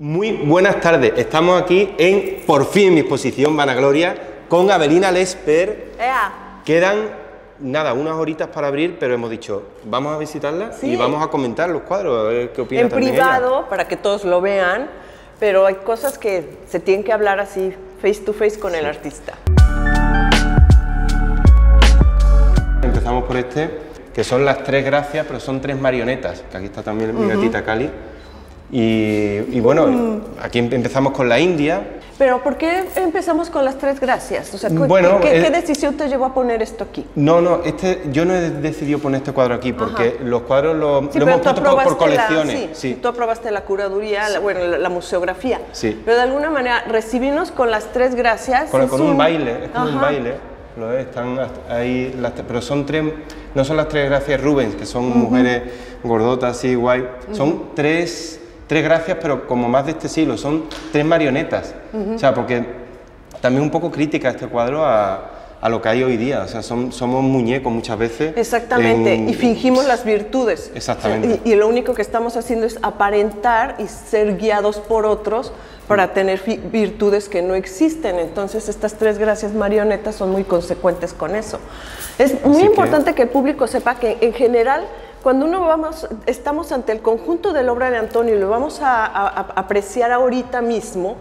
Muy buenas tardes, estamos aquí en Por fin mi exposición Vanagloria con Avelina Lesper. Quedan nada, unas horitas para abrir, pero hemos dicho, vamos a visitarla y vamos a comentar los cuadros, a ver qué opinan. En privado, para que todos lo vean, pero hay cosas que se tienen que hablar así, face to face con el artista. Empezamos por este, que son las tres gracias, pero son tres marionetas, que aquí está también mi gatita Cali y, bueno, mm. aquí em-, empezamos con la India. Pero ¿por qué empezamos con las tres gracias? O sea, ¿qué, eh, ¿qué, decisión te llevó a poner esto aquí? No, no, este, yo no he decidido poner este cuadro aquí porque los cuadros los lo hemos puesto por colecciones. sí, sí. Tú aprobaste la curaduría, la, bueno, la, museografía. Sí. Pero de alguna manera recibimos con las tres gracias. Con, un... baile, es como un baile. Lo están ahí las pero son tres, no son las tres gracias Rubens, que son mujeres gordotas así, guay. Son tres tres gracias, pero como más de este siglo, son tres marionetas. O sea, porque también un poco crítica este cuadro a, a lo que hay hoy día. O sea, son, somos muñecos muchas veces. Exactamente, y fingimos las virtudes. Exactamente. Y, lo único que estamos haciendo es aparentar y ser guiados por otros para mm. tener virtudes que no existen. Entonces, estas tres gracias marionetas son muy consecuentes con eso. Es muy importante que el público sepa que en general cuando uno vamos, estamos ante el conjunto de la obra de Antonio y lo vamos a, apreciar ahorita mismo,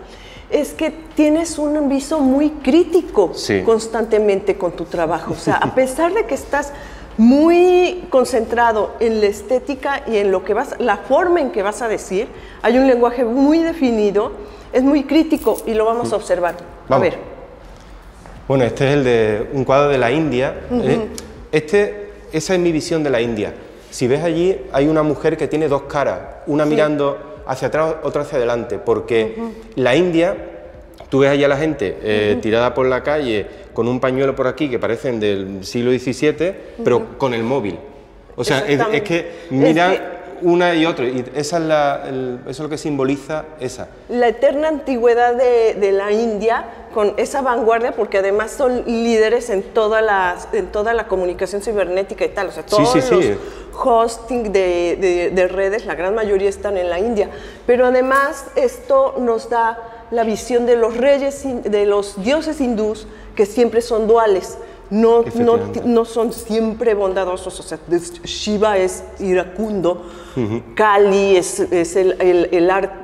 es que tienes un viso muy crítico constantemente con tu trabajo. O sea, a pesar de que estás muy concentrado en la estética y en lo que vas, la forma en que vas a decir, hay un lenguaje muy definido, es muy crítico y lo vamos a observar. A ver. Bueno, este es el de un cuadro de la India. ¿eh? Este, esa es mi visión de la India. Si ves allí, hay una mujer que tiene dos caras, una mirando hacia atrás, otra hacia adelante, porque la India, tú ves allí a la gente eh, tirada por la calle con un pañuelo por aquí que parecen del siglo XVII, pero con el móvil. O sea, es, que mira una y otra, y eso es lo que simboliza esa. La eterna antigüedad de, la India, con esa vanguardia, porque además son líderes en toda la, en toda la comunicación cibernética y tal, o sea, todos los hosting de, de redes, la gran mayoría están en la India, pero además esto nos da la visión de los reyes, de los dioses hindús, que siempre son duales, no, son siempre bondadosos. O sea, Shiva es iracundo, Kali es, el, el,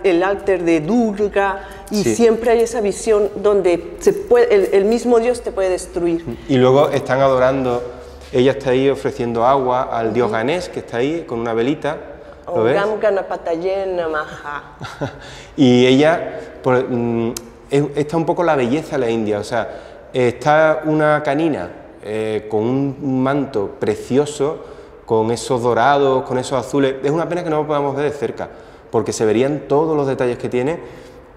el, de Durga, y siempre hay esa visión donde el, mismo Dios te puede destruir. Y luego están adorando, ella está ahí ofreciendo agua al dios Ganesh, que está ahí con una velita. y ella mm, está un poco la belleza de la India, o sea, está una canina eh, con un manto precioso, con esos dorados, con esos azules. Es una pena que no lo podamos ver de cerca, porque se verían todos los detalles que tiene,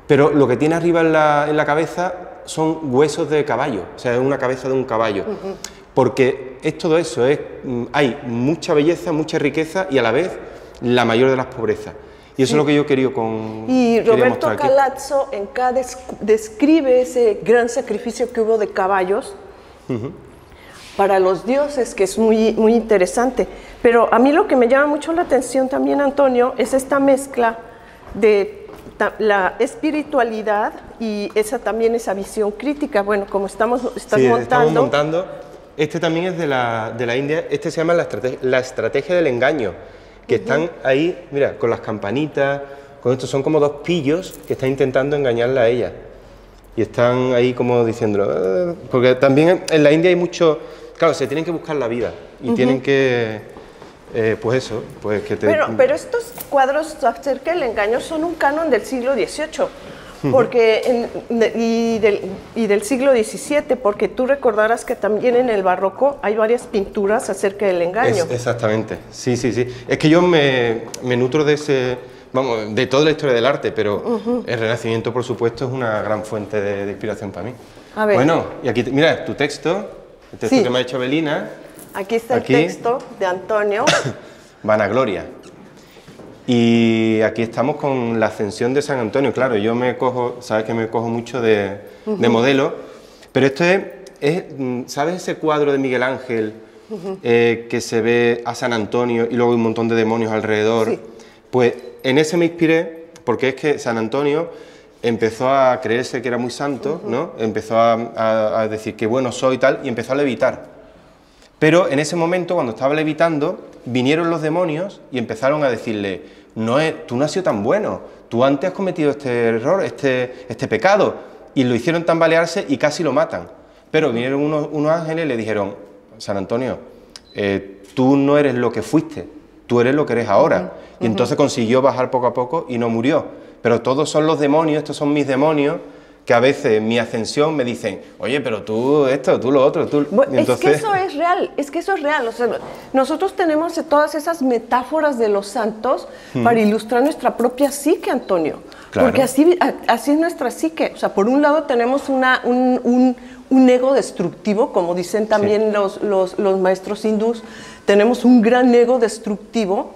pero lo que tiene arriba en la, cabeza son huesos de caballo, o sea, es una cabeza de un caballo. Porque es todo eso, es, mm, hay mucha belleza, mucha riqueza y a la vez la mayor de las pobrezas. Y eso es lo que yo quería con... Y Roberto Calazzo en cada describe ese gran sacrificio que hubo de caballos para los dioses, que es muy, muy interesante. Pero a mí lo que me llama mucho la atención también, Antonio, es esta mezcla de la espiritualidad y esa también esa visión crítica. Bueno, como estamos, estamos montando... Este también es de la, de la India, este se llama la, la estrategia del engaño que están ahí, mira, con las campanitas, con esto, son como dos pillos que están intentando engañarla a ella. Y están ahí como diciendo, ah", porque también en la India hay mucho, claro, se tienen que buscar la vida y tienen que... Eh, pues eso, pues que te... Pero, pero estos cuadros que el engaño son un canon del siglo XVIII porque y, del, y, del, siglo XVII, porque tú recordarás que también en el barroco hay varias pinturas acerca del engaño. exactamente, sí, sí, sí. Es que yo me, me nutro de ese, vamos, de toda la historia del arte, pero el Renacimiento, por supuesto, es una gran fuente de, inspiración para mí. Bueno, y aquí, mira, tu texto, el texto que me ha hecho Belina. Aquí está el texto de Antonio. Vanagloria. Y aquí estamos con la ascensión de San Antonio. Claro, yo me cojo, sabes que me cojo mucho de, modelo, pero esto es, mm, ¿sabes ese cuadro de Miguel Ángel eh, que se ve a San Antonio y luego un montón de demonios alrededor? Pues en ese me inspiré porque es que San Antonio empezó a creerse que era muy santo, ¿no? Empezó a, a decir que bueno soy tal y empezó a levitar. Pero en ese momento, cuando estaba levitando, vinieron los demonios y empezaron a decirle, tú no has sido tan bueno, tú antes has cometido este error, este, este pecado, y lo hicieron tambalearse y casi lo matan. Pero vinieron unos, ángeles y le dijeron, San Antonio, eh, tú no eres lo que fuiste, tú eres lo que eres ahora. Y entonces consiguió bajar poco a poco y no murió. Pero todos son los demonios, estos son mis demonios, que a veces en mi ascensión me dicen, oye, pero tú esto, tú lo otro, tú... Entonces... Es que eso es real, es que eso es real. nosotros tenemos todas esas metáforas de los santos para ilustrar nuestra propia psique, Antonio. Porque así, así es nuestra psique. O sea, por un lado tenemos una, un, ego destructivo, como dicen también los, los maestros hindús, tenemos un gran ego destructivo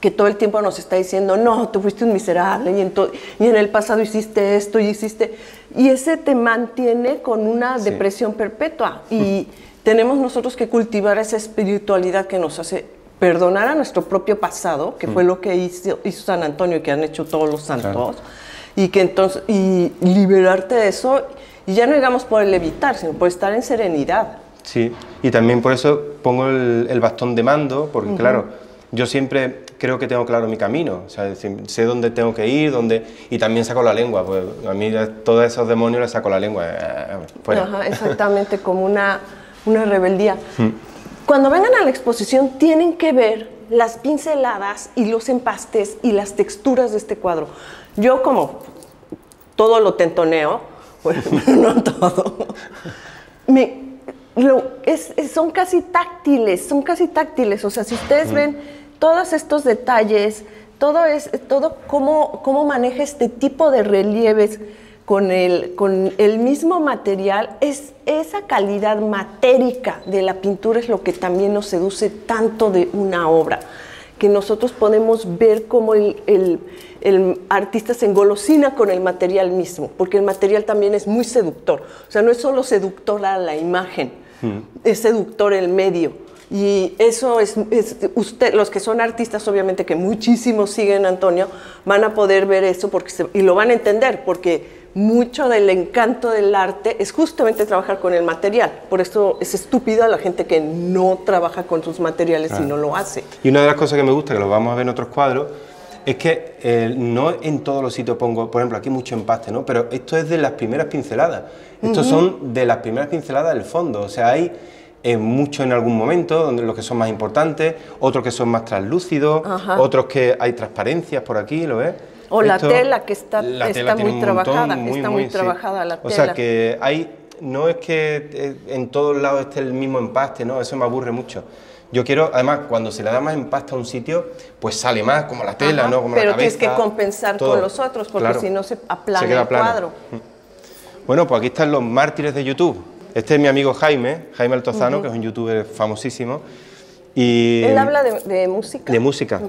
que todo el tiempo nos está diciendo, no, tú fuiste un miserable y en, y en el pasado hiciste esto y hiciste... Y ese te mantiene con una depresión perpetua y tenemos nosotros que cultivar esa espiritualidad que nos hace perdonar a nuestro propio pasado, que mm. fue lo que hizo, hizo, San Antonio y que han hecho todos los santos, y que entonces y liberarte de eso y ya no digamos por el evitar, sino por estar en serenidad. Sí, y también por eso pongo el, bastón de mando, porque claro, yo siempre creo que tengo claro mi camino, o sea, sé dónde tengo que ir, dónde... y también saco la lengua, pues a mí todos esos demonios les saco la lengua. Eh, eh, exactamente, como una, una rebeldía. Mm. Cuando vengan a la exposición tienen que ver las pinceladas y los empastes y las texturas de este cuadro. Yo como todo lo tentoneo, bueno, no todo, me, son casi táctiles, son casi táctiles. O sea, si ustedes mm. ven todos estos detalles, todo, es, todo cómo, cómo maneja este tipo de relieves con el, con el mismo material, es esa calidad matérica de la pintura es lo que también nos seduce tanto de una obra, que nosotros podemos ver cómo el, artista se engolosina con el material mismo, porque el material también es muy seductor, o sea, no es solo seductora la imagen, mm. es seductor el medio y eso es, usted, los que son artistas, obviamente que muchísimos siguen a Antonio, van a poder ver eso porque y lo van a entender, porque mucho del encanto del arte es justamente trabajar con el material. Por eso es estúpido a la gente que no trabaja con sus materiales y no lo hace. Y una de las cosas que me gusta, que lo vamos a ver en otros cuadros, es que eh, no en todos los sitios pongo, por ejemplo, aquí mucho empaste, ¿no? Pero esto es de las primeras pinceladas. Estos son de las primeras pinceladas del fondo. O sea, hay en mucho en algún momento, donde los que son más importantes, otros que son más translúcidos, otros que hay transparencias por aquí, ¿lo ves? O la tela que está, muy trabajada, está muy, trabajada la tela. O sea que hay, no es que eh, en todos lados esté el mismo empaste, no, eso me aburre mucho. Yo quiero, además, cuando se le da más empasta a un sitio, pues sale más, como la tela, ¿no? pero tienes que compensar con los otros, porque si no se aplana el cuadro. Mm. Bueno, pues aquí están los mártires de YouTube. Este es mi amigo Jaime, Jaime Altozano, que es un youtuber famosísimo. Él habla de, música. De música.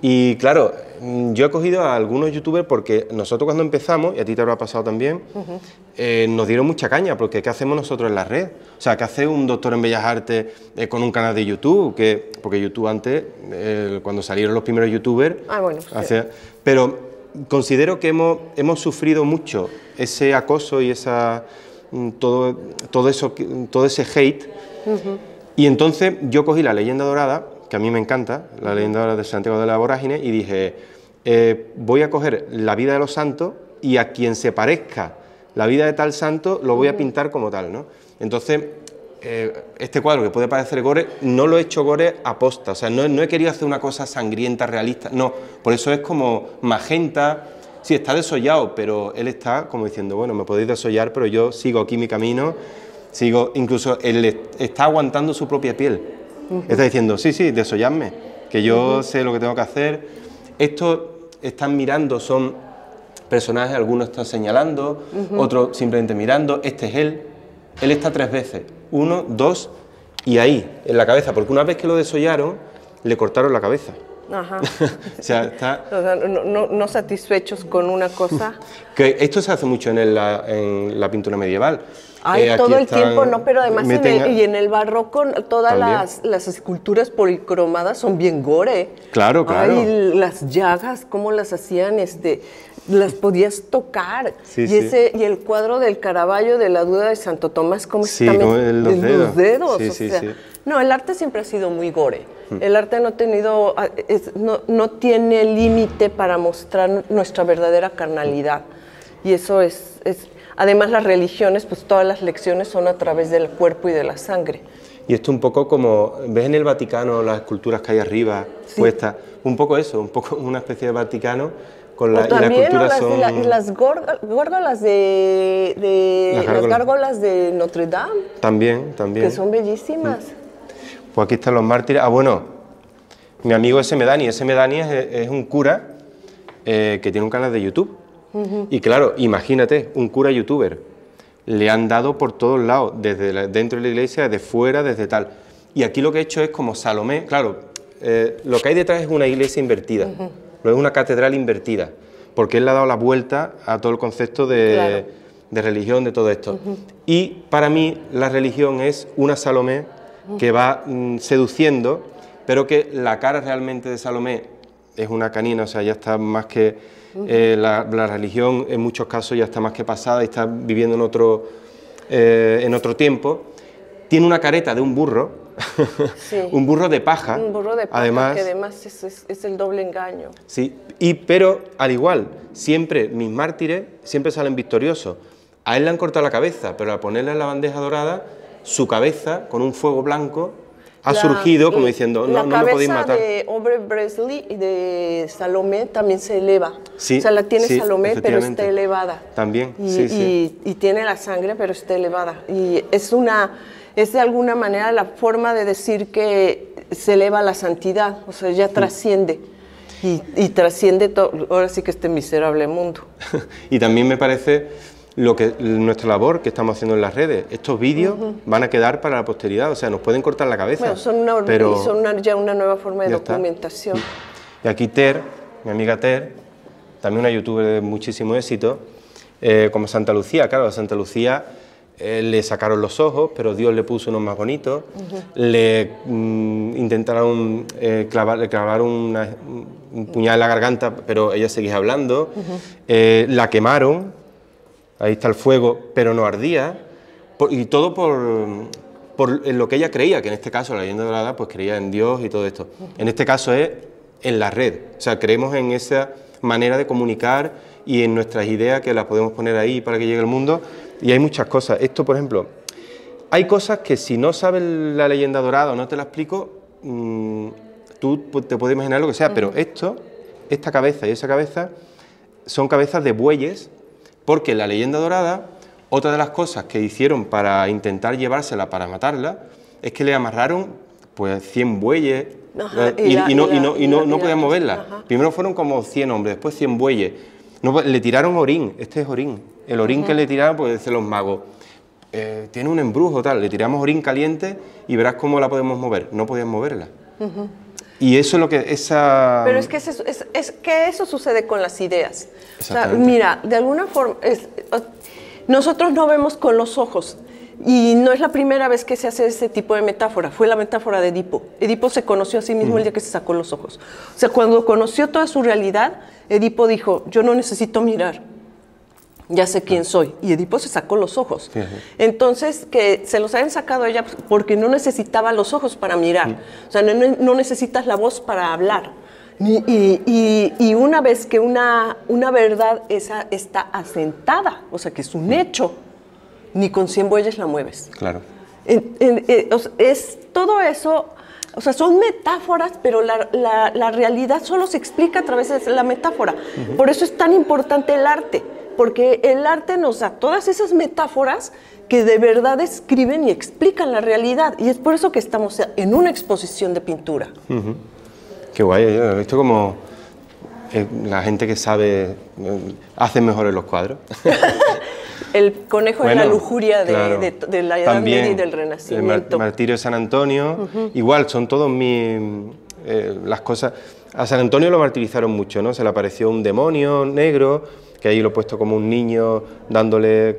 Y claro, mm, yo he cogido a algunos youtubers porque nosotros cuando empezamos, y a ti te habrá pasado también, eh, nos dieron mucha caña, porque ¿qué hacemos nosotros en la red? O sea, ¿qué hace un doctor en Bellas Artes eh, con un canal de YouTube? Que, porque YouTube antes, eh, cuando salieron los primeros youtubers... Ah, bueno. Pero considero que hemos sufrido mucho ese acoso y esa Mm, todo, todo, eso, mm, todo ese hate. Y entonces yo cogí la leyenda dorada, que a mí me encanta, la leyenda dorada de Santiago de la Vorágine, y dije, eh, voy a coger la vida de los santos y a quien se parezca la vida de tal santo lo voy a pintar como tal. ¿no? Entonces, eh, este cuadro que puede parecer gore, no lo he hecho gore posta, o sea, no, no he querido hacer una cosa sangrienta, realista, no, por eso es como magenta, sí, está desollado, pero él está como diciendo, bueno, me podéis desollar, pero yo sigo aquí mi camino, sigo, incluso él está aguantando su propia piel. Está diciendo, sí, sí, desolladme, que yo sé lo que tengo que hacer. Estos están mirando, son personajes, algunos están señalando, otros simplemente mirando, este es él, él está tres veces, uno, dos, y ahí, en la cabeza, porque una vez que lo desollaron, le cortaron la cabeza. Ajá. o sea, está... no, satisfechos con una cosa. que esto se hace mucho en, en la pintura medieval. Ay, eh, todo el tiempo, no, pero además en y en el barroco todas las, las, esculturas policromadas son bien gore. Claro, claro. Ay, las llagas, cómo las hacían, este, las podías tocar. y y el cuadro del Caravaggio de la duda de Santo Tomás, cómo sí, los, dedos. sí sí no, el arte siempre ha sido muy gore. El arte no ha tenido, ah, no, tiene límite para mostrar nuestra verdadera carnalidad. Y eso es, además las religiones, pues todas las lecciones son a través del cuerpo y de la sangre. Y esto un poco como, ves en el Vaticano las esculturas que hay arriba puestas, un poco eso, un poco una especie de Vaticano con la, también, y las, son... las górgolas de, las de Notre Dame. También, también. Que son bellísimas. Pues aquí están los mártires. Ah, bueno, mi amigo ese Medani, ese Medani es, es un cura eh, que tiene un canal de YouTube. Y claro, imagínate, un cura youtuber. Le han dado por todos lados, desde dentro de la iglesia, de fuera, desde tal. Y aquí lo que he hecho es como Salomé, claro, eh, lo que hay detrás es una iglesia invertida, Lo es una catedral invertida, porque él le ha dado la vuelta a todo el concepto de, religión, de todo esto. Y para mí la religión es una Salomé que va mm, seduciendo, pero que la cara realmente de Salomé es una canina, o sea, ya está más que eh, la, religión en muchos casos ya está más que pasada y está viviendo en otro, eh, en otro tiempo. Tiene una careta de un burro, un burro de paja. Un burro de paja, además, que además es, el doble engaño. Sí, y, pero al igual, siempre mis mártires siempre salen victoriosos. A él le han cortado la cabeza, pero al ponerla en la bandeja dorada su cabeza con un fuego blanco ha surgido como diciendo, no, no podéis matar. La cabeza de Aubrey Presley y de Salomé también se eleva. o sea, la tiene Salomé, pero está elevada. También, y, sí, y, tiene la sangre, pero está elevada. Y es una... Es de alguna manera la forma de decir que se eleva la santidad, o sea, ya mm. trasciende. Y, y trasciende todo, ahora sí que este miserable mundo. y también me parece lo que, nuestra labor que estamos haciendo en las redes. Estos vídeos van a quedar para la posteridad, o sea, nos pueden cortar la cabeza. Bueno, son, una, pero son ya una nueva forma de documentación. Y aquí Ter, mi amiga Ter, también una youtuber de muchísimo éxito, eh, como Santa Lucía, claro, a Santa Lucía eh, le sacaron los ojos, pero Dios le puso unos más bonitos, le mm, intentaron eh, clavar, un puñal en la garganta, pero ella seguía hablando, la quemaron, ahí está el fuego, pero no ardía, y todo por, por lo que ella creía, que en este caso la leyenda dorada pues creía en Dios y todo esto. En este caso es en la red, o sea, creemos en esa manera de comunicar y en nuestras ideas que las podemos poner ahí para que llegue al mundo. Y hay muchas cosas. Esto, por ejemplo, hay cosas que si no sabes la leyenda dorada o no te la explico, mm, tú te puedes imaginar lo que sea, pero esto, esta cabeza y esa cabeza son cabezas de bueyes porque la leyenda dorada, otra de las cosas que hicieron para intentar llevársela, para matarla, es que le amarraron pues 100 bueyes y, no, y, no, podían moverla. Primero fueron como 100 hombres, después 100 bueyes. No, pues, le tiraron orín, este es orín. El orín que le tiraron, pues de los magos. Eh, tiene un embrujo tal, le tiramos orín caliente y verás cómo la podemos mover. No podían moverla. Y eso es lo que esa... Pero es que, es, que eso sucede con las ideas. O sea, mira, de alguna forma, nosotros no vemos con los ojos. Y no es la primera vez que se hace ese tipo de metáfora, fue la metáfora de Edipo. Edipo se conoció a sí mismo el día que se sacó los ojos. O sea, cuando conoció toda su realidad, Edipo dijo, yo no necesito mirar, ya sé quién soy. Y Edipo se sacó los ojos. Entonces, que se los hayan sacado ella pues, porque no necesitaba los ojos para mirar. O sea, no, necesitas la voz para hablar. Y, una vez que una, una, verdad esa está asentada, o sea, que es un hecho, ni con cien bueyes la mueves. Claro. Eh, es todo eso o sea, son metáforas, pero la, realidad solo se explica a través de la metáfora. Por eso es tan importante el arte porque el arte nos da todas esas metáforas que de verdad escriben y explican la realidad. Y es por eso que estamos en una exposición de pintura. Qué guay, yo he como eh, la gente que sabe eh, hace mejores los cuadros. el conejo es la lujuria de, la Edad Media y del Renacimiento. El martirio de San Antonio, igual, son todos mis... Eh, las cosas... A San Antonio lo martirizaron mucho, ¿no? Se le apareció un demonio negro que ahí lo he puesto como un niño dándole, eh,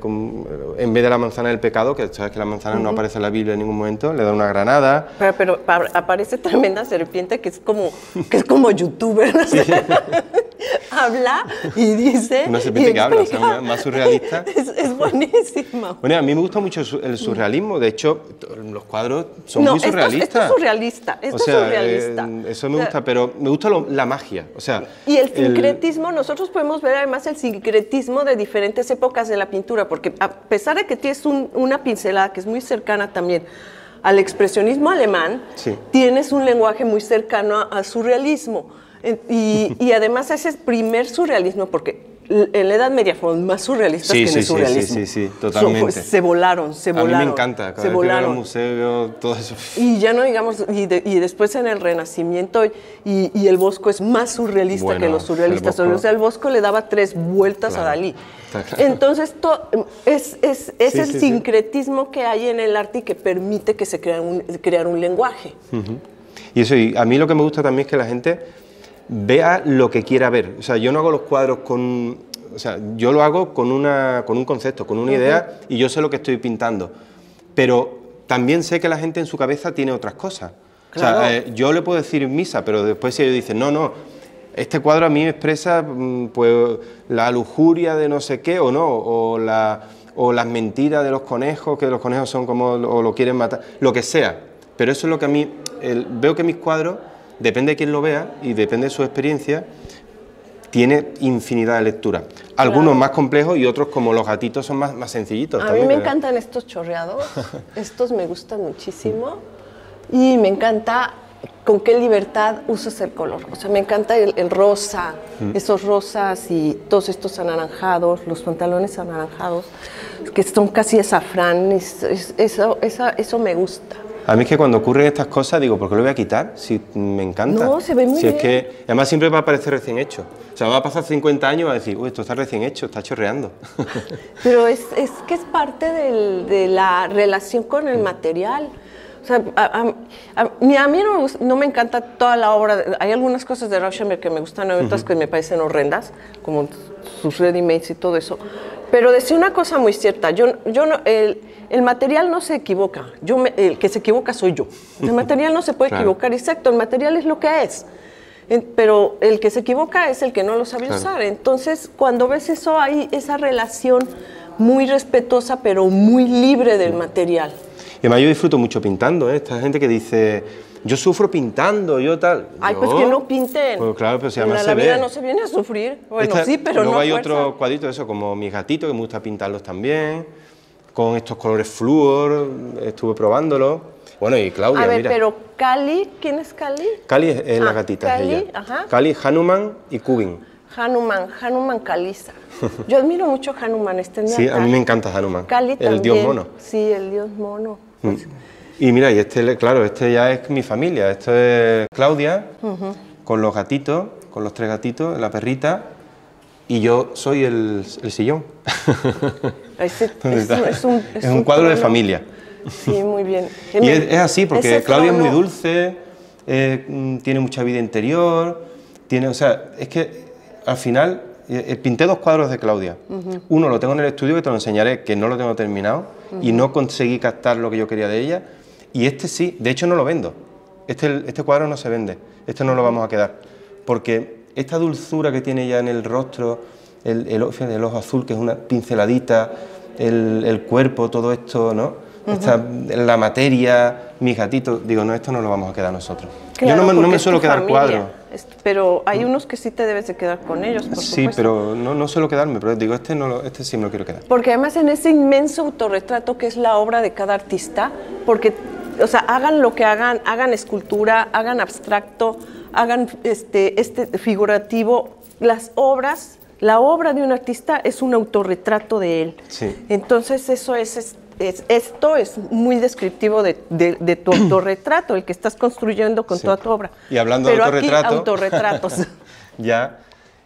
en vez de la manzana del pecado, que sabes que la manzana no aparece en la Biblia en ningún momento, le da una granada. Pero, aparece también la serpiente que es como, que es como youtuber, habla y dice... Una serpiente que habla, más surrealista. Es, buenísimo... Bueno, a mí me gusta mucho el surrealismo, de hecho, los cuadros son muy surrealistas. Esto, es surrealista, esto es surrealista. Eh, eso me gusta, pero me gusta la magia, o sea... Y el sincretismo, nosotros podemos ver además el de diferentes épocas de la pintura, porque a pesar de que tienes una pincelada que es muy cercana también al expresionismo alemán, tienes un lenguaje muy cercano al surrealismo. Y, además ese primer surrealismo, porque en la Edad Media fue más surrealista que en el surrealismo. Sí, sí, sí, totalmente. se volaron, se volaron. A mí me encanta, cada se volaron. museo, todo eso. Y ya no digamos, y, después en el Renacimiento, y, el Bosco es más surrealista que los surrealistas. o sea, el Bosco le daba tres vueltas a Dalí. Entonces, es, el sincretismo que hay en el arte y que permite que se crea un, crear un lenguaje. Y eso, y a mí lo que me gusta también es que la gente vea lo que quiera ver. O sea, yo no hago los cuadros con... O sea, yo lo hago con, una, con un concepto, con una idea y yo sé lo que estoy pintando. Pero también sé que la gente en su cabeza tiene otras cosas. O sea, eh, yo le puedo decir misa, pero después si ellos dicen, no, no, este cuadro a mí me expresa mm, pues, la lujuria de no sé qué o no, o, la, o las mentiras de los conejos, que los conejos son como, o lo quieren matar, lo que sea. Pero eso es lo que a mí, veo que mis cuadros depende de quien lo vea y depende de su experiencia, tiene infinidad de lecturas. Algunos más complejos y otros, como los gatitos, son más, sencillitos. A mí me encantan estos chorreados, estos me gustan muchísimo y me encanta con qué libertad usas el color. O sea, me encanta el, rosa, mm. esos rosas y todos estos anaranjados, los pantalones anaranjados, que son casi azafrán, eso me gusta. A mí es que cuando ocurren estas cosas digo, ¿por qué lo voy a quitar? Si me encanta. No, se ve muy bien. Es que, además siempre va a parecer recién hecho. O sea, va a pasar 50 años y va a decir, uy, esto está recién hecho, está chorreando. Pero es, que es parte de la relación con el material. O sea, a, mí no me, encanta toda la obra. Hay algunas cosas de Rauschenberg que me gustan, hay otras que me parecen horrendas, como sus ready-mades y todo eso. Pero decía una cosa muy cierta, yo, yo no, el, material no se equivoca, yo el que se equivoca soy yo. El material no se puede equivocar, exacto, el material es lo que es. Pero el que se equivoca es el que no lo sabe usar. Entonces, cuando ves eso, hay esa relación muy respetuosa, pero muy libre del material. Y además yo disfruto mucho pintando, ¿eh? esta gente que dice yo sufro pintando, yo tal. Ay, pues que no pinten. Pues claro, pero si además se vida no se viene a sufrir. Bueno, sí, pero luego no hay otro cuadrito de eso, como mis gatitos, que me gusta pintarlos también, con estos colores flúor, estuve probándolo. Bueno, y Claudia, A ver, pero Cali, ¿quién es Cali? Cali es, la ah, gatita, Cali, ella. Cali, Hanuman y Kubin. Hanuman, Hanuman Caliza. Yo admiro mucho Hanuman, este Sí, a mí me encanta Hanuman. Cali el dios mono. Sí, el dios mono. Mm. Pues, y mira, y este, claro, este ya es mi familia. Esto es Claudia, con los gatitos, con los tres gatitos, la perrita, y yo soy el, sillón. es, un, cuadro de familia. Sí, muy bien. Y es, así, porque Claudia es muy dulce, mm, tiene mucha vida interior, tiene, o sea, es que al final eh, eh, pinté dos cuadros de Claudia. Uno lo tengo en el estudio, que te lo enseñaré, que no lo tengo terminado, y no conseguí captar lo que yo quería de ella, y este sí, de hecho no lo vendo. Este, este cuadro no se vende, este no lo vamos a quedar. Porque esta dulzura que tiene ya en el rostro, el, ojo azul, que es una pinceladita, el, cuerpo, todo esto, ¿no? la materia, mis gatitos, digo, no, esto no lo vamos a quedar nosotros. Yo no me, suelo quedar cuadro pero hay unos que sí te debes de quedar con ellos, Sí, pero no, no, suelo quedarme, pero digo, este, no este sí me lo quiero quedar. Porque además en ese inmenso autorretrato que es la obra de cada artista, porque o sea, hagan lo que hagan, hagan escultura, hagan abstracto, hagan este, este figurativo, las obras, la obra de un artista es un autorretrato de él. Entonces eso es, esto es muy descriptivo de, tu autorretrato, el que estás construyendo con toda tu obra. Y hablando de autorretrato, aquí, autorretratos. ya.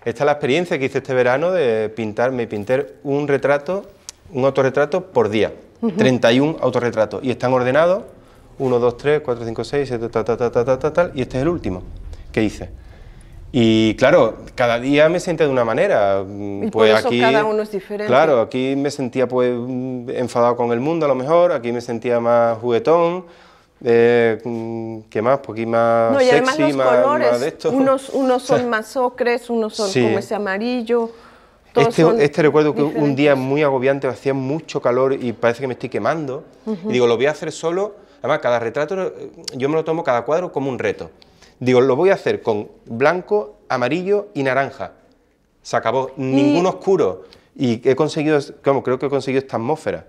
Esta es la experiencia que hice este verano de pintar, me pinté un retrato, un autorretrato por día. 31 autorretratos. Y están ordenados 1, 2, 3, 4, 5, 6, 7, tal, tal, tal, tal, tal, tal, y este es el último que hice. Y claro, cada día me sentía de una manera. Mm, y pues por eso aquí, cada uno es diferente. Claro, aquí me sentía pues mm, enfadado con el mundo a lo mejor, aquí me sentía más juguetón, eh, mm, ¿Qué más? Porque aquí más no, y sexy, los más, colores, de esto. Unos, unos son más ocres, unos son como ese amarillo. Todos este, este recuerdo que un día muy agobiante, hacía mucho calor y parece que me estoy quemando. Y digo, lo voy a hacer solo Además, cada retrato eh, yo me lo tomo cada cuadro como un reto. Digo, lo voy a hacer con blanco, amarillo y naranja. Se acabó, ningún oscuro. Y he conseguido, como creo que he conseguido esta atmósfera.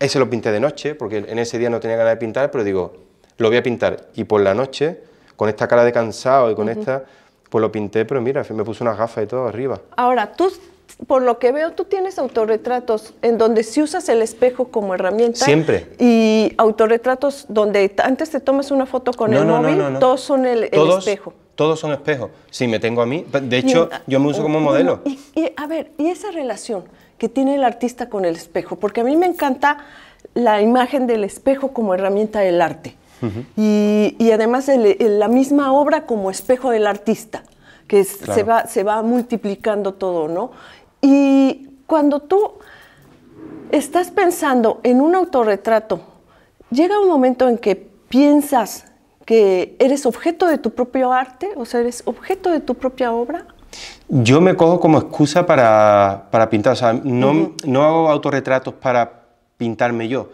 Ese lo pinté de noche, porque en ese día no tenía ganas de pintar, pero digo, lo voy a pintar. Y por la noche, con esta cara de cansado y con esta, pues lo pinté, pero mira, me puse unas gafas y todo arriba. Ahora, tú por lo que veo, tú tienes autorretratos en donde sí usas el espejo como herramienta. Siempre. Y autorretratos donde antes te tomas una foto con el móvil, todos son el, ¿Todos, espejo. Todos son espejos. Sí, me tengo a mí, de hecho, yo me uso como modelo. Y, a ver, ¿y esa relación que tiene el artista con el espejo? Porque a mí me encanta la imagen del espejo como herramienta del arte. y, además la misma obra como espejo del artista que se, va, se va multiplicando todo, ¿no? Y cuando tú estás pensando en un autorretrato, llega un momento en que piensas que eres objeto de tu propio arte, o sea, eres objeto de tu propia obra. Yo me cojo como excusa para, para pintar, o sea, no, no hago autorretratos para pintarme yo.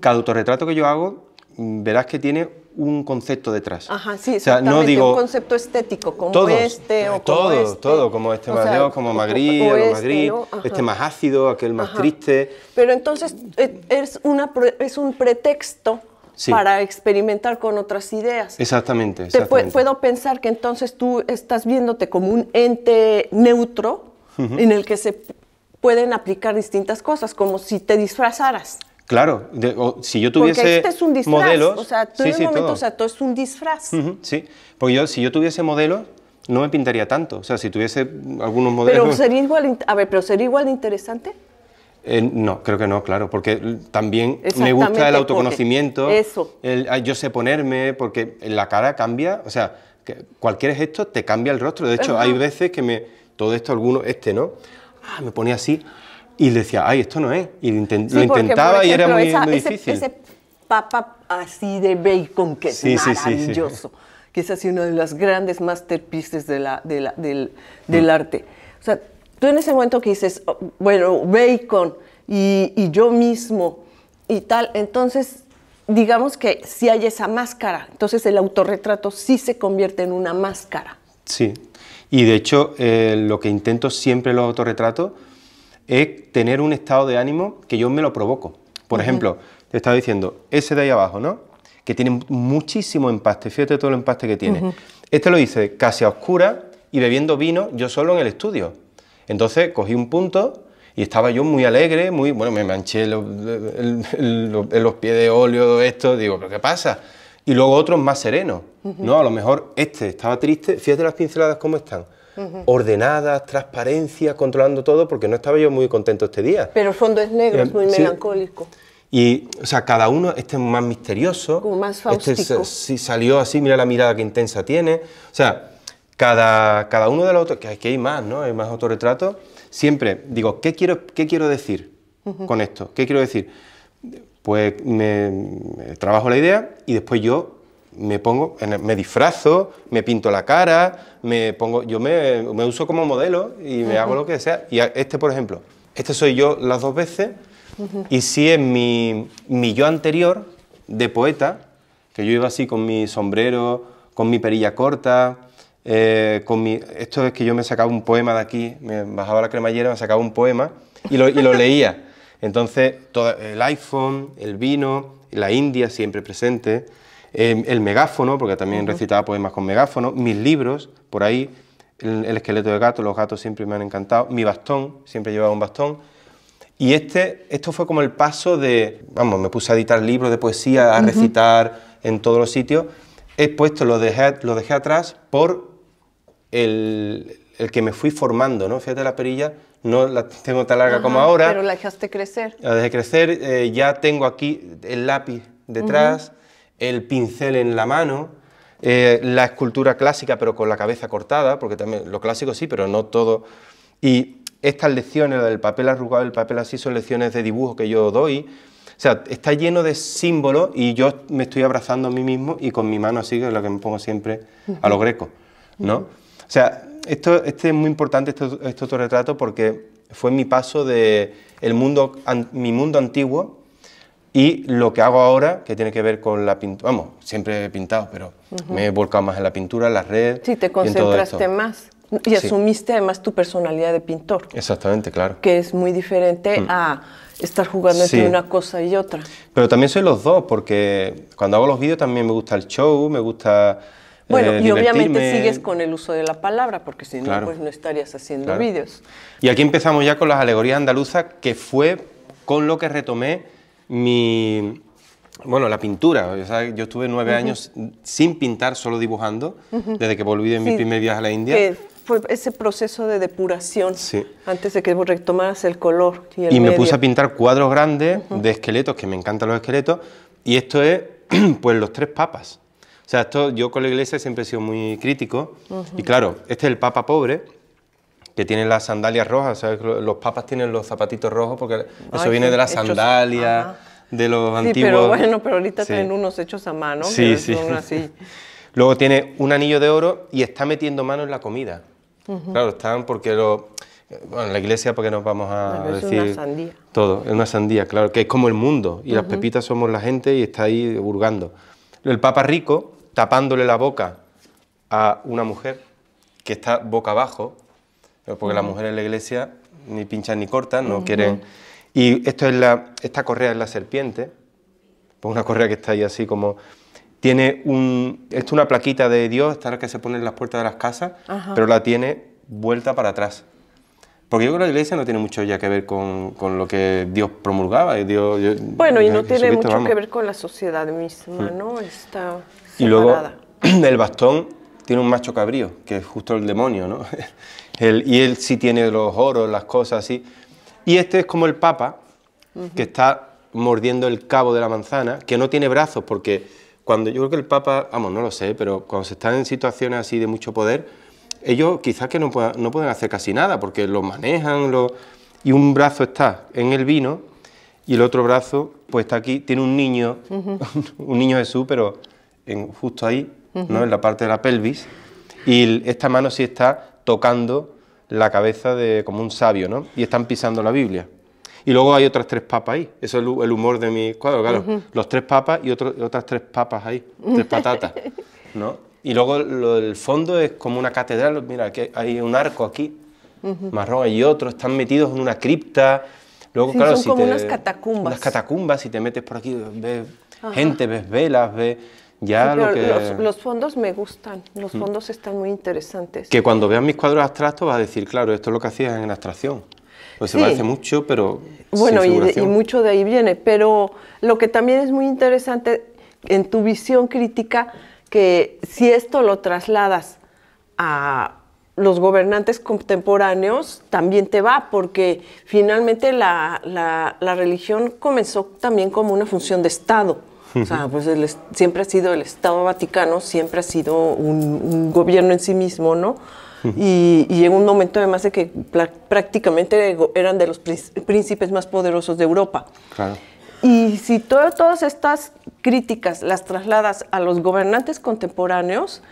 Cada autorretrato que yo hago, mm, verás que tiene un concepto detrás. Ajá, o sea, no digo, un concepto estético, como este o todo, este. Todo, como este más como Magri, este, este, más ácido, aquel más triste. Pero entonces eh, es, una, es un pretexto para experimentar con otras ideas. Exactamente. Te puedo pensar que entonces tú estás viéndote como un ente neutro en el que se pueden aplicar distintas cosas, como si te disfrazaras. Claro, si yo tuviese un o sea, todo es un disfraz. sí, porque yo si yo tuviese modelos no me pintaría tanto, o sea, si tuviese algunos modelos. Pero sería igual, a ver, pero sería igual de interesante. Eh, no, creo que no, claro, porque también me gusta el autoconocimiento. Eso. Ah, yo sé ponerme, porque la cara cambia, o sea, cualquier gesto te cambia el rostro. De hecho, hay veces que me todo esto alguno este, ¿no? Ah, me pone así y le decía, ay, esto no es. Y lo intentaba y era muy, difícil. Ese papa así de bacon que es maravilloso, que es así uno de los grandes masterpieces de la, del, del mm. arte. O sea, tú en ese momento que dices, oh, bueno, bacon y, yo mismo y tal, entonces digamos que si hay esa máscara, entonces el autorretrato sí se convierte en una máscara. Sí, y de hecho eh, lo que intento siempre en los autorretratos es tener un estado de ánimo que yo me lo provoco. Por ejemplo, te estaba diciendo, ese de ahí abajo, ¿no? Que tiene muchísimo empaste, fíjate todo el empaste que tiene. Este lo hice casi a oscura y bebiendo vino yo solo en el estudio. Entonces cogí un punto y estaba yo muy alegre, muy, bueno, me manché los, pies de óleo, esto, digo, ¿pero qué pasa? Y luego otros más serenos, ¿no? A lo mejor este estaba triste, fíjate las pinceladas cómo están ordenadas, transparencia, controlando todo, porque no estaba yo muy contento este día. Pero el fondo es negro, es eh, muy melancólico. Y, o sea, cada uno, este es más misterioso. más Este si salió así, mira la mirada que intensa tiene. O sea, cada, cada uno de los otros, que aquí hay más, ¿no? Hay más autorretratos. Siempre digo, ¿qué quiero, quiero decir con esto? ¿Qué quiero decir? Pues me trabajo la idea y después yo me pongo, me disfrazo, me pinto la cara, me pongo, yo me, uso como modelo y me hago lo que sea. Y este, por ejemplo, este soy yo las dos veces y si es mi, mi yo anterior de poeta, que yo iba así con mi sombrero, con mi perilla corta, eh, con mi, esto es que yo me sacaba un poema de aquí, me bajaba la cremallera, me sacaba un poema y lo, y lo leía. Entonces, todo, el iPhone, el vino, la India siempre presente. Em, el megáfono, porque también recitaba poemas con megáfono, mis libros, por ahí, el, esqueleto de gato, los gatos siempre me han encantado, mi bastón, siempre llevaba un bastón. Y este, esto fue como el paso de, vamos, me puse a editar libros de poesía, a recitar en todos los sitios. He puesto, lo dejé, lo dejé atrás por el, el que me fui formando, ¿no? Fíjate la perilla, no la tengo tan larga como ahora. Pero la dejaste crecer. La dejé crecer, eh, ya tengo aquí el lápiz detrás, el pincel en la mano, eh, la escultura clásica pero con la cabeza cortada, porque también lo clásico sí, pero no todo. Y estas lecciones, del papel arrugado, el papel así, son lecciones de dibujo que yo doy. O sea, está lleno de símbolos y yo me estoy abrazando a mí mismo y con mi mano así, que es la que me pongo siempre a lo greco, ¿no? O sea, esto, este es muy importante, este, otro retrato, porque fue mi paso de el mundo, mi mundo antiguo y lo que hago ahora, que tiene que ver con la pintura, vamos, siempre he pintado, pero me he volcado más en la pintura, en las redes. Sí, te concentraste más. Y asumiste además tu personalidad de pintor. Exactamente, claro. Que es muy diferente mm. a estar jugando entre una cosa y otra. Pero también soy los dos, porque cuando hago los vídeos también me gusta el show, me gusta... Eh, bueno, y obviamente sigues con el uso de la palabra, porque si no, pues no estarías haciendo vídeos. Y aquí empezamos ya con las alegorías andaluzas, que fue con lo que retomé mi, bueno, la pintura. yo estuve nueve años sin pintar, solo dibujando, desde que volví de mi primer viaje a la India. fue ese proceso de depuración antes de que retomaras el color. Y, me puse a pintar cuadros grandes de esqueletos, que me encantan los esqueletos, y esto es, pues, los tres papas. O sea, esto, yo con la iglesia siempre he sido muy crítico, y claro, este es el papa pobre, que tienen las sandalias rojas, ¿sabes? Los papas tienen los zapatitos rojos porque eso viene de las sandalias, de los sí, antiguos... pero bueno, pero ahorita tienen unos hechos a mano, sí, sí. Luego tiene un anillo de oro y está metiendo mano en la comida. Claro, están porque lo... Bueno, en la iglesia porque nos vamos a decir... Es una sandía. Todo, es una sandía, claro, que es como el mundo y las pepitas somos la gente y está ahí burgando. El papa rico tapándole la boca a una mujer que está boca abajo porque las mujeres en la iglesia ni pinchan ni cortan, no quieren... Y esto es la, esta correa es la serpiente, pues una correa que está ahí así como... Tiene un, esto es una plaquita de Dios, esta la que se pone en las puertas de las casas, pero la tiene vuelta para atrás. Porque yo creo que la iglesia no tiene mucho ya que ver con, con lo que Dios promulgaba. Y Dios, bueno, y no tiene mucho que ver con la sociedad misma, mm. ¿no? Está Y luego el bastón tiene un macho cabrío, que es justo el demonio, ¿no? y él sí tiene los oros, las cosas así. Y este es como el Papa, que está mordiendo el cabo de la manzana, que no tiene brazos, porque cuando yo creo que el Papa, vamos, no lo sé, pero cuando se están en situaciones así de mucho poder, ellos quizás que no, pueden hacer casi nada, porque lo manejan, y un brazo está en el vino y el otro brazo pues está aquí, tiene un niño, un niño Jesús, pero justo ahí, ¿no? en la parte de la pelvis, y esta mano sí está tocando la cabeza de como un sabio, ¿no? Y están pisando la Biblia. Y luego hay otras tres papas ahí. Eso es el, humor de mi cuadro, claro. Los tres papas y otras tres papas ahí, tres patatas, ¿no? Y luego el fondo es como una catedral. Mira, que hay un arco aquí, marrón, y otro. Están metidos en una cripta. Luego, son como unas catacumbas. Unas catacumbas, si te metes por aquí, ves gente, ves velas, ves los, fondos me gustan, los mm. fondos están muy interesantes. Que cuando veas mis cuadros abstractos vas a decir, claro, esto es lo que hacías en abstracción. Pues se parece mucho, pero. Bueno, y, mucho de ahí viene. Pero lo que también es muy interesante en tu visión crítica, que si esto lo trasladas a los gobernantes contemporáneos, también te va, porque finalmente la, la religión comenzó también como una función de Estado. O sea, pues siempre ha sido el Estado Vaticano, siempre ha sido un, gobierno en sí mismo, ¿no? y, en un momento además de que prácticamente eran de los príncipes más poderosos de Europa. Claro. Y si todas estas críticas las trasladas a los gobernantes contemporáneos,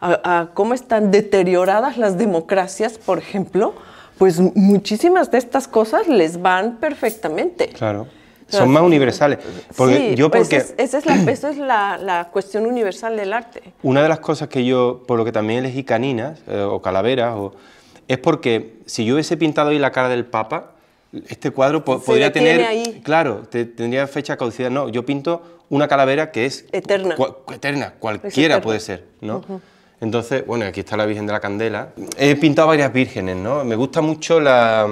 a, a, cómo están deterioradas las democracias, por ejemplo, pues muchísimas de estas cosas les van perfectamente. Claro. Son más universales. Porque yo pues porque... es, esa es, la, es la, cuestión universal del arte. Una de las cosas que yo, por lo que también elegí caninas eh, o calaveras, o, es porque si yo hubiese pintado ahí la cara del Papa, este cuadro podría tener... Ahí. Claro, tendría fecha de No, yo pinto una calavera que es... Eterna. eterna, cualquiera puede ser, ¿no? Entonces, bueno, aquí está la Virgen de la Candela. He pintado varias vírgenes, ¿no? Me gusta mucho la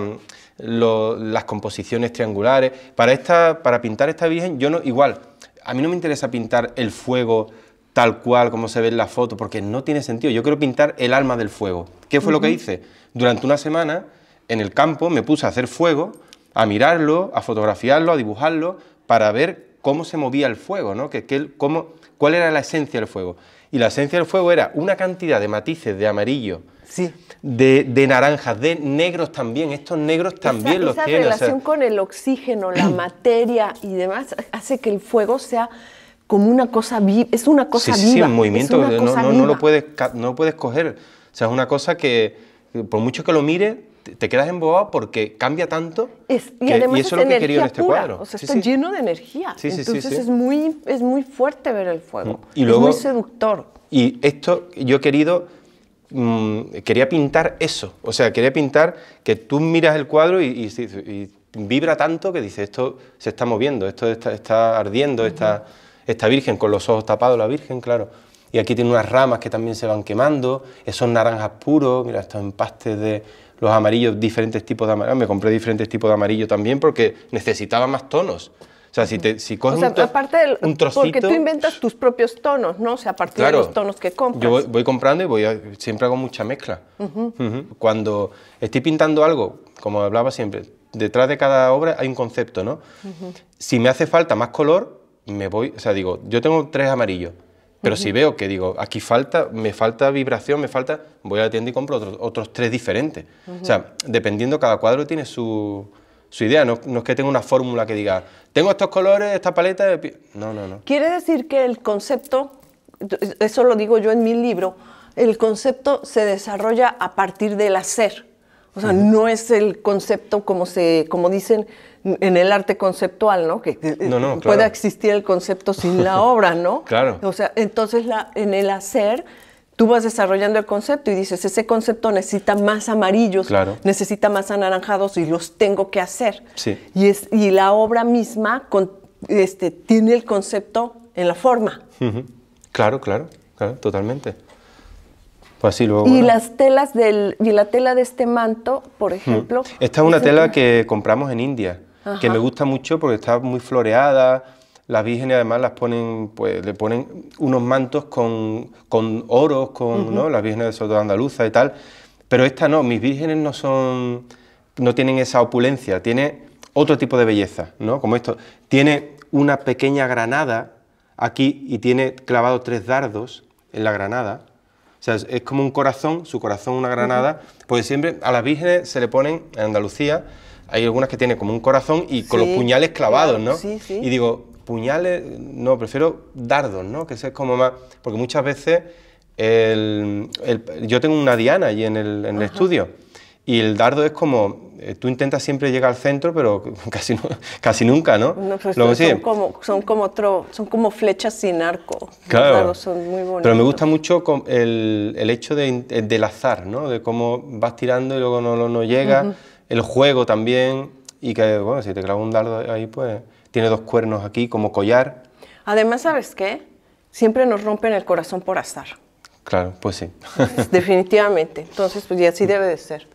las composiciones triangulares. Para, esta, para pintar esta Virgen, yo no, igual, a mí no me interesa pintar el fuego tal cual como se ve en la foto, porque no tiene sentido. Yo quiero pintar el alma del fuego. ¿Qué fue lo que hice? Durante una semana, en el campo, me puse a hacer fuego, a mirarlo, a fotografiarlo, a dibujarlo, para ver cómo se movía el fuego, ¿no? Que, cómo, cuál era la esencia del fuego. Y la esencia del fuego era una cantidad de matices de amarillo, sí. de, naranjas, de negros también. Estos negros también los esa tienen. La relación con el oxígeno, la materia y demás hace que el fuego sea como una cosa viva, es una cosa viva. Sí, sí, movimiento, no, lo puedes, no lo puedes coger. O sea, es una cosa que, por mucho que lo mire, te quedas embobado porque cambia tanto. y, eso es, lo que en este cuadro. O sea, está lleno de energía. Entonces es, muy, es muy fuerte ver el fuego. Mm, es muy seductor. Y esto yo he querido, mm, quería pintar eso. O sea, quería pintar que tú miras el cuadro y, vibra tanto que dices, esto se está moviendo, esto está, ardiendo, esta virgen con los ojos tapados, la virgen, claro y aquí tiene unas ramas que también se van quemando, esos naranjas puros, mira, estos empastes de los amarillos, diferentes tipos de amarillos... me compré diferentes tipos de amarillo también porque necesitaba más tonos. O sea, si, te, si coges o sea, un, aparte trocito... Porque tú inventas tus propios tonos, ¿no? O sea, a partir de los tonos que compras. Yo voy, comprando y voy siempre hago mucha mezcla. Cuando estoy pintando algo, como hablaba siempre, detrás de cada obra hay un concepto, ¿no? Si me hace falta más color, me voy... O sea, digo, yo tengo tres amarillos. Pero si veo que digo, aquí falta, me falta vibración, me falta, voy a la tienda y compro otros, tres diferentes. O sea, dependiendo, cada cuadro tiene su, idea. No, es que tenga una fórmula que diga, tengo estos colores, esta paleta. no, no, no. Quiere decir que el concepto, eso lo digo yo en mi libro, el concepto se desarrolla a partir del hacer. O sea, no es el concepto como, se, como dicen en el arte conceptual, ¿no? Que eh, no, eh, pueda existir el concepto sin la obra, ¿no? claro. O sea, entonces la, en el hacer tú vas desarrollando el concepto y dices, ese concepto necesita más amarillos, necesita más anaranjados y los tengo que hacer. Sí. Y, y la obra misma este, tiene el concepto en la forma. Claro, claro, claro, totalmente. Pues así luego, y las telas del y la tela de este manto, por ejemplo. Esta es una tela que compramos en India que me gusta mucho porque está muy floreada. Las vírgenes además las ponen, pues le ponen unos mantos con, con oros, con las vírgenes de Soto Andaluza y tal. Pero esta no, mis vírgenes no son, no tienen esa opulencia, tiene otro tipo de belleza, ¿no? Como esto, tiene una pequeña granada aquí y tiene clavado tres dardos en la granada. O sea, es como un corazón, su corazón una granada, ...pues siempre a las vírgenes se le ponen, en Andalucía, hay algunas que tienen como un corazón y con los puñales clavados, ¿no? Sí, sí. Y digo, puñales, no, prefiero dardos, ¿no? Que es como más, porque muchas veces el, yo tengo una diana allí en el, estudio y el dardo es como, eh, tú intentas siempre llegar al centro, pero casi, casi nunca, ¿no? no son, como, son, como son como flechas sin arco. Claro. son muy bonitos. Pero me gusta mucho el, el hecho de, del azar, ¿no? De cómo vas tirando y luego no, no, llega el juego también, y que, bueno, si te clavo un dardo ahí, pues tiene dos cuernos aquí como collar. Además, ¿sabes qué? Siempre nos rompen el corazón por azar. Claro, pues sí. Definitivamente. Entonces, pues ya así debe de ser.